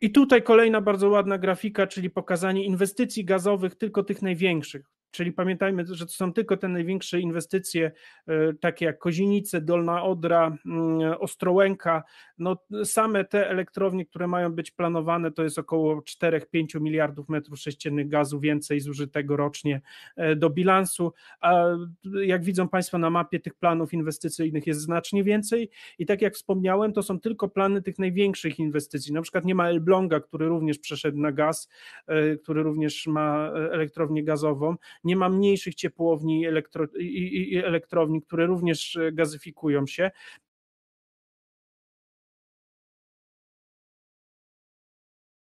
I tutaj kolejna bardzo ładna grafika, czyli pokazanie inwestycji gazowych, tylko tych największych. Czyli pamiętajmy, że to są tylko te największe inwestycje, e, takie jak Kozienice, Dolna Odra, mm, Ostrołęka. No, same te elektrownie, które mają być planowane, to jest około 4-5 miliardów metrów sześciennych gazu więcej zużytego rocznie e, do bilansu. A jak widzą Państwo na mapie, tych planów inwestycyjnych jest znacznie więcej. I tak jak wspomniałem, to są tylko plany tych największych inwestycji. Na przykład nie ma Elbląga, który również przeszedł na gaz, e, który również ma elektrownię gazową nie ma mniejszych ciepłowni elektro, i, i, i elektrowni, które również e, gazyfikują się,